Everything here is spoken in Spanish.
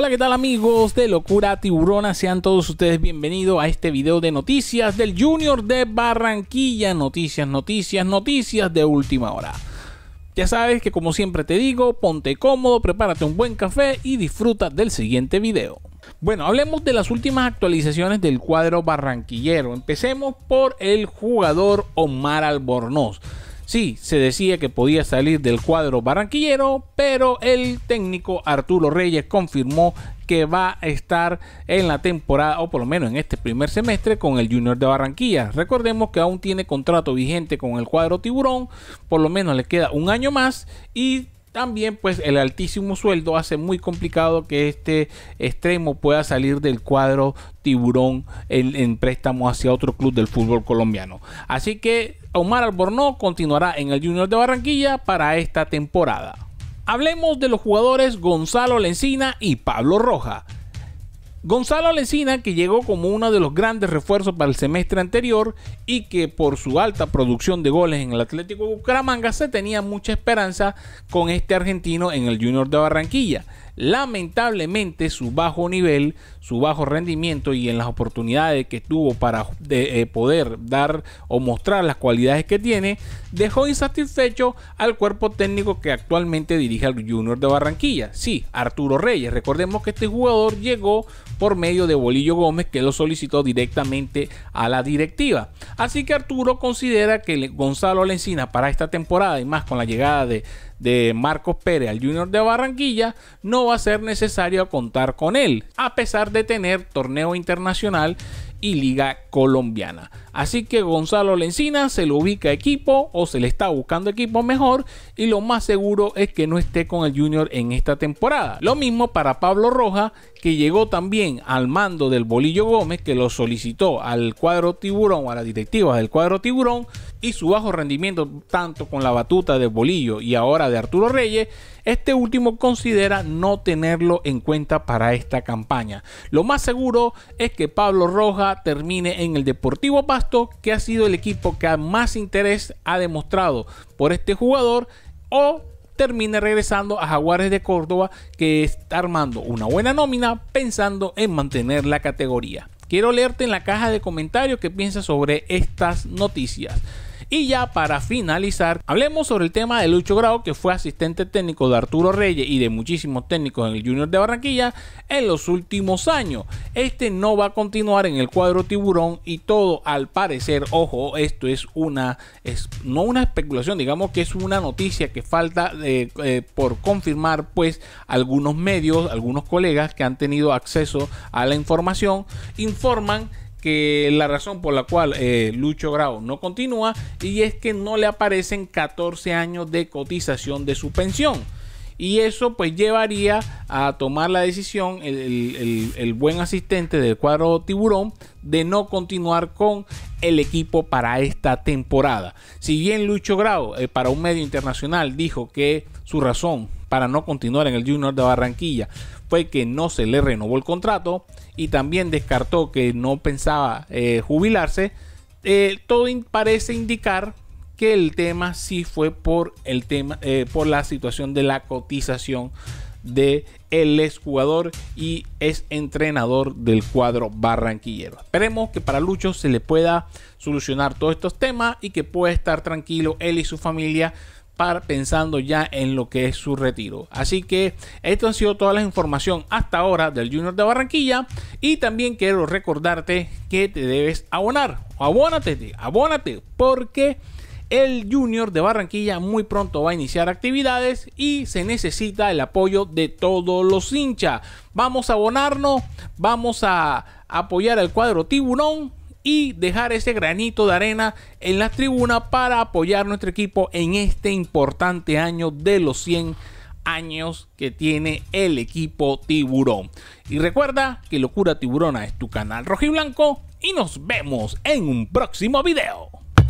Hola, ¿qué tal amigos de Locura Tiburona? Sean todos ustedes bienvenidos a este video de noticias del Junior de Barranquilla. Noticias, noticias, noticias de última hora. Ya sabes que como siempre te digo, ponte cómodo, prepárate un buen café y disfruta del siguiente video. Bueno, hablemos de las últimas actualizaciones del cuadro barranquillero. Empecemos por el jugador Omar Albornoz. Sí, se decía que podía salir del cuadro barranquillero, pero el técnico Arturo Reyes confirmó que va a estar en la temporada, o por lo menos en este primer semestre, con el Junior de Barranquilla. Recordemos que aún tiene contrato vigente con el cuadro tiburón, por lo menos le queda un año más y también pues el altísimo sueldo hace muy complicado que este extremo pueda salir del cuadro tiburón en, préstamo hacia otro club del fútbol colombiano. Así que Omar Albornoz continuará en el Junior de Barranquilla para esta temporada. Hablemos de los jugadores Gonzalo Lencina y Pablo Roja. Gonzalo Lecina, que llegó como uno de los grandes refuerzos para el semestre anterior y que por su alta producción de goles en el Atlético Bucaramanga se tenía mucha esperanza con este argentino en el Junior de Barranquilla. Lamentablemente su bajo nivel, su bajo rendimiento y en las oportunidades que tuvo para eh, poder dar o mostrar las cualidades que tiene, dejó insatisfecho al cuerpo técnico que actualmente dirige al Junior de Barranquilla. Sí, Arturo Reyes. Recordemos que este jugador llegó por medio de Bolillo Gómez que lo solicitó directamente a la directiva. Así que Arturo considera que Gonzalo Lencina para esta temporada y más con la llegada de de Marcos Pérez al Junior de Barranquilla, no va a ser necesario contar con él, a pesar de tener torneo internacional y Liga Colombiana. Así que Gonzalo Lencina se lo ubica equipo o se le está buscando equipo mejor y lo más seguro es que no esté con el Junior en esta temporada. Lo mismo para Pablo Roja que llegó también al mando del Bolillo Gómez que lo solicitó al cuadro tiburón, a las directivas del cuadro tiburón y su bajo rendimiento tanto con la batuta de Bolillo y ahora de Arturo Reyes, este último considera no tenerlo en cuenta para esta campaña. Lo más seguro es que Pablo Roja termine en el Deportivo Pasto, que ha sido el equipo que más interés ha demostrado por este jugador, o termine regresando a Jaguares de Córdoba, que está armando una buena nómina pensando en mantener la categoría. Quiero leerte en la caja de comentarios qué piensas sobre estas noticias. Y ya para finalizar, hablemos sobre el tema de Lucho Grau, que fue asistente técnico de Arturo Reyes y de muchísimos técnicos en el Junior de Barranquilla en los últimos años. Este no va a continuar en el cuadro tiburón y todo al parecer, ojo, esto es una, no una especulación, digamos que es una noticia que falta eh, eh, por confirmar pues algunos medios, algunos colegas que han tenido acceso a la información, informan que la razón por la cual eh, Lucho Grau no continúa y es que no le aparecen 14 años de cotización de su pensión. Y eso pues llevaría a tomar la decisión el, buen asistente del cuadro tiburón de no continuar con el equipo para esta temporada. Si bien Lucho Grau eh, para un medio internacional dijo que su razón para no continuar en el Junior de Barranquilla fue que no se le renovó el contrato y también descartó que no pensaba eh, jubilarse, eh, todo parece indicar que el tema sí fue por el tema, eh, por la situación de la cotización de el exjugador y es entrenador del cuadro barranquillero. Esperemos que para Lucho se le pueda solucionar todos estos temas y que pueda estar tranquilo él y su familia para pensando ya en lo que es su retiro. Así que esto ha sido toda la información hasta ahora del Junior de Barranquilla y también quiero recordarte que te debes abonar. Abónate, abónate porque el Junior de Barranquilla muy pronto va a iniciar actividades y se necesita el apoyo de todos los hinchas. Vamos a abonarnos, vamos a apoyar al cuadro tiburón y dejar ese granito de arena en la tribuna para apoyar nuestro equipo en este importante año de los 100 años que tiene el equipo tiburón. Y recuerda que Locura Tiburona es tu canal rojiblanco y nos vemos en un próximo video.